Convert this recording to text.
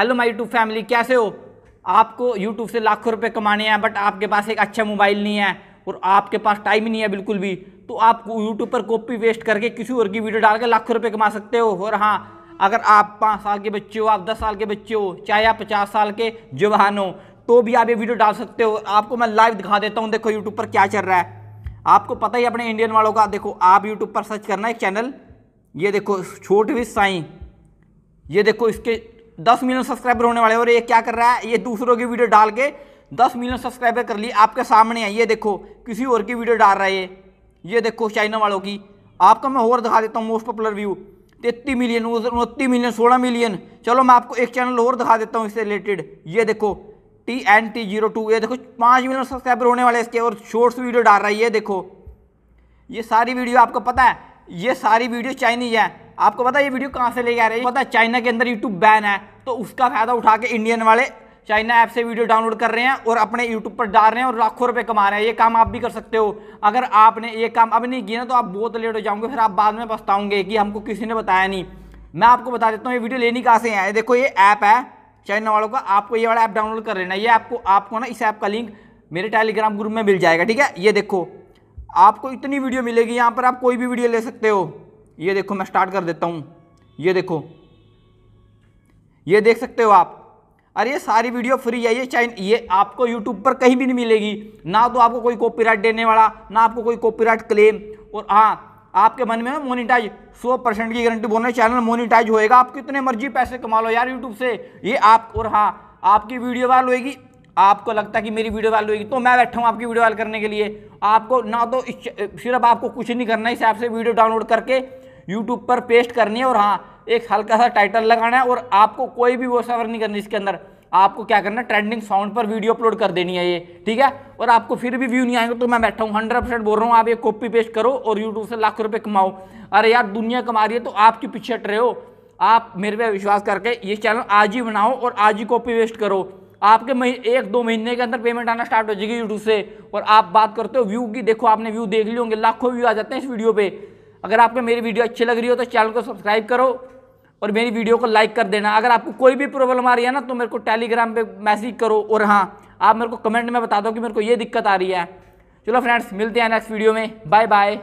hello my YouTube family कैसे हो आपको यूट्यूब से लाखों रुपए कमाने हैं बट आपके पास एक अच्छा मोबाइल नहीं है और आपके पास टाइम ही नहीं है बिल्कुल भी तो आप यूट्यूब पर कॉपी वेस्ट करके किसी और की वीडियो डाल के लाखों रुपये कमा सकते हो और हाँ अगर आप पाँच साल के बच्चे हो आप दस साल के बच्चे हो चाहे आप पचास साल के जवान हो तो भी आप ये वीडियो डाल सकते हो आपको मैं लाइव दिखा देता हूँ देखो यूट्यूब पर क्या चल रहा है आपको पता ही अपने इंडियन वालों का देखो आप यूट्यूब पर सर्च करना है चैनल ये देखो छोटवी साई ये देखो इसके दस मिलियन सब्सक्राइबर होने वाले और ये क्या कर रहा है ये दूसरों की वीडियो डाल के दस मिलियन सब्सक्राइबर कर लिए आपके सामने है ये देखो किसी और की वीडियो डाल रहा है ये ये देखो चाइना वालों की आपका मैं और दिखा देता हूँ मोस्ट पॉपुलर व्यू तेती मिलियन उनतीस मिलियन सोलह मिलियन चलो मैं आपको एक चैनल और दिखा देता हूँ इससे रिलेटेड ये देखो T N T zero two ये देखो पाँच मिलियन सब्सक्राइबर होने वाले इसके और शॉर्ट्स वीडियो डाल रहा है ये देखो ये सारी वीडियो आपको पता है ये सारी वीडियो चाइनीज है आपको पता है ये वीडियो कहाँ से लेके आ रही है पता है चाइना के अंदर यूट्यूब बैन है तो उसका फायदा उठा के इंडियन वाले चाइना ऐप से वीडियो डाउनलोड कर रहे हैं और अपने यूट्यूब पर डाल रहे हैं और लाखों रुपए कमा रहे हैं ये काम आप भी कर सकते हो अगर आपने ये काम अब नहीं किया ना तो आप बहुत लेट हो जाओगे फिर आप बाद में पछताओगे कि हमको किसी ने बताया नहीं मैं आपको बता देता हूँ ये वीडियो लेनी कहाँ से है देखो ये ऐप है चाइना वालों का आपको ये वाला ऐप डाउनलोड कर लेना ये आपको आपको ना इस ऐप का लिंक मेरे टेलीग्राम ग्रुप में मिल जाएगा ठीक है ये देखो आपको इतनी वीडियो मिलेगी यहाँ पर आप कोई भी वीडियो ले सकते हो ये देखो मैं स्टार्ट कर देता हूँ ये देखो ये देख सकते हो आप अरे सारी वीडियो फ्री है ये चाइन ये आपको यूट्यूब पर कहीं भी नहीं मिलेगी ना तो आपको कोई कॉपीराइट देने वाला ना आपको कोई कॉपीराइट क्लेम और हाँ आपके मन में ना मोनिटाइज सौ परसेंट की गारंटी बोल रहे चैनल मोनिटाइज होएगा आप कितने मर्जी पैसे कमा लो यार यूट्यूब से ये आप और हाँ आपकी वीडियो वायरल होएगी आपको लगता है कि मेरी वीडियो वायरल होगी तो मैं बैठा हूँ आपकी वीडियो वायरल करने के लिए आपको ना तो सिर्फ आपको कुछ नहीं करना है इस ऐप से वीडियो डाउनलोड करके यूट्यूब पर पेस्ट करनी है और हाँ एक हल्का सा टाइटल लगाना है और आपको कोई भी वो सवर नहीं करनी इसके अंदर आपको क्या करना है ट्रेंडिंग साउंड पर वीडियो अपलोड कर देनी है ये ठीक है और आपको फिर भी व्यू नहीं आएंगे तो मैं बैठा हूँ हंड्रेड परसेंट बोल रहा हूँ आप ये कॉपी पेस्ट करो और यूट्यूब से लाख रुपए कमाओ अरे यार दुनिया कमा रही है तो आपके पीछे हट रहे हो आप मेरे पे विश्वास करके ये चैनल आज ही बनाओ और आज ही कॉपी पेस्ट करो आपके मही एक दो महीने के अंदर पेमेंट आना स्टार्ट हो जाएगी यूट्यूब से और आप बात करते हो व्यू की देखो आपने व्यू देख लिये होंगे लाखों व्यू आ जाते हैं इस वीडियो पे अगर आपको मेरी वीडियो अच्छी लग रही हो तो चैनल को सब्सक्राइब करो और मेरी वीडियो को लाइक कर देना अगर आपको कोई भी प्रॉब्लम आ रही है ना तो मेरे को टेलीग्राम पे मैसेज करो और हाँ आप मेरे को कमेंट में बता दो कि मेरे को ये दिक्कत आ रही है चलो फ्रेंड्स मिलते हैं नेक्स्ट वीडियो में बाय बाय